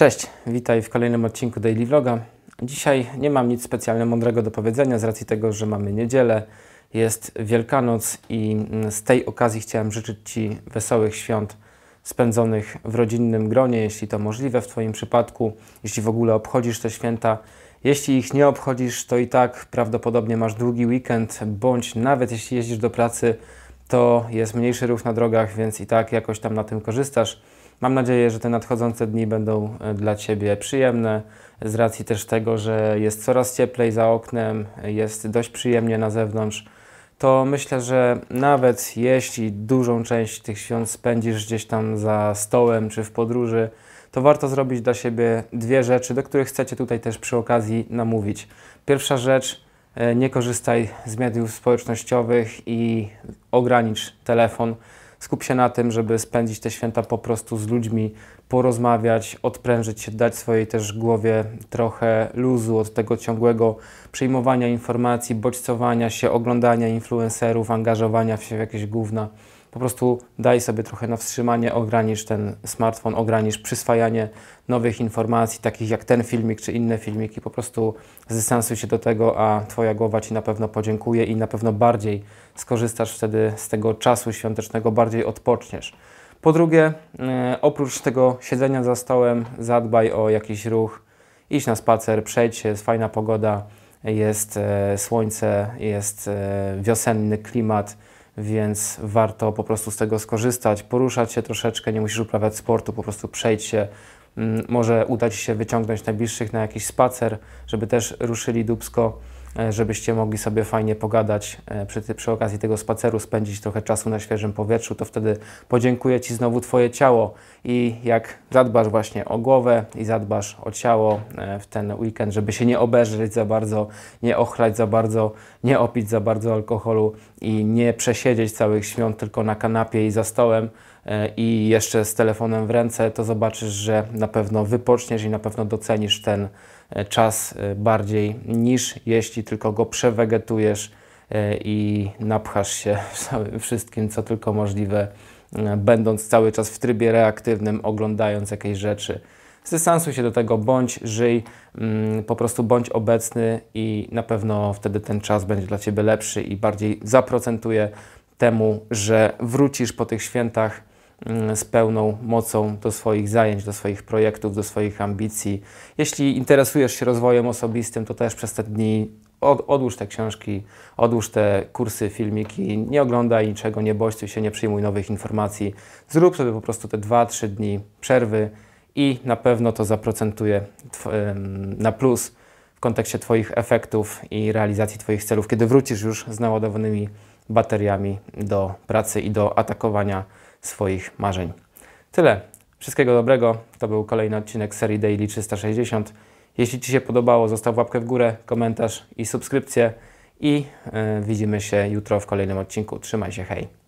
Cześć, witaj w kolejnym odcinku Daily Vloga. Dzisiaj nie mam nic specjalnie mądrego do powiedzenia z racji tego, że mamy niedzielę, jest Wielkanoc i z tej okazji chciałem życzyć Ci wesołych świąt spędzonych w rodzinnym gronie, jeśli to możliwe w Twoim przypadku, jeśli w ogóle obchodzisz te święta. Jeśli ich nie obchodzisz, to i tak prawdopodobnie masz długi weekend, bądź nawet jeśli jeździsz do pracy, to jest mniejszy ruch na drogach, więc i tak jakoś tam na tym korzystasz. Mam nadzieję, że te nadchodzące dni będą e, dla Ciebie przyjemne, z racji też tego, że jest coraz cieplej za oknem, jest dość przyjemnie na zewnątrz. To myślę, że nawet jeśli dużą część tych świąt spędzisz gdzieś tam za stołem czy w podróży, to warto zrobić dla siebie dwie rzeczy, do których chcecie tutaj też przy okazji namówić. Pierwsza rzecz, e, nie korzystaj z mediów społecznościowych i ogranicz telefon Skup się na tym, żeby spędzić te święta po prostu z ludźmi, porozmawiać, odprężyć się, dać swojej też głowie trochę luzu od tego ciągłego przyjmowania informacji, bodźcowania się, oglądania influencerów, angażowania się w jakieś główne po prostu daj sobie trochę na wstrzymanie, ogranicz ten smartfon, ogranicz przyswajanie nowych informacji, takich jak ten filmik czy inne filmiki. Po prostu zdystansuj się do tego, a Twoja głowa Ci na pewno podziękuje i na pewno bardziej skorzystasz wtedy z tego czasu świątecznego, bardziej odpoczniesz. Po drugie, e, oprócz tego siedzenia za stołem, zadbaj o jakiś ruch, idź na spacer, przejdź się, jest fajna pogoda, jest e, słońce, jest e, wiosenny klimat więc warto po prostu z tego skorzystać, poruszać się troszeczkę, nie musisz uprawiać sportu, po prostu przejdź się, mm, może uda Ci się wyciągnąć najbliższych na jakiś spacer, żeby też ruszyli dubsko E, żebyście mogli sobie fajnie pogadać e, przy, przy okazji tego spaceru, spędzić trochę czasu na świeżym powietrzu, to wtedy podziękuję Ci znowu Twoje ciało i jak zadbasz właśnie o głowę i zadbasz o ciało e, w ten weekend, żeby się nie obejrzeć za bardzo, nie ochlać za bardzo, nie opić za bardzo alkoholu i nie przesiedzieć całych świąt tylko na kanapie i za stołem, i jeszcze z telefonem w ręce, to zobaczysz, że na pewno wypoczniesz i na pewno docenisz ten E, czas e, bardziej niż jeśli tylko go przewegetujesz e, i napchasz się wszystkim, co tylko możliwe, będąc cały czas w trybie reaktywnym, oglądając jakieś rzeczy. Zdystansuj się do tego, bądź, żyj, mm, po prostu bądź obecny i na pewno wtedy ten czas będzie dla Ciebie lepszy i bardziej zaprocentuje temu, że wrócisz po tych świętach Mm, z pełną mocą do swoich zajęć, do swoich projektów, do swoich ambicji. Jeśli interesujesz się rozwojem osobistym, to też przez te dni od, odłóż te książki, odłóż te kursy, filmiki, nie oglądaj niczego, nie bodźcuj się, nie przyjmuj nowych informacji. Zrób sobie po prostu te 2-3 dni przerwy i na pewno to zaprocentuje na plus w kontekście Twoich efektów i realizacji Twoich celów, kiedy wrócisz już z naładowanymi bateriami do pracy i do atakowania swoich marzeń. Tyle. Wszystkiego dobrego. To był kolejny odcinek serii Daily 360. Jeśli Ci się podobało, zostaw łapkę w górę, komentarz i subskrypcję. I e, widzimy się jutro w kolejnym odcinku. Trzymaj się, hej!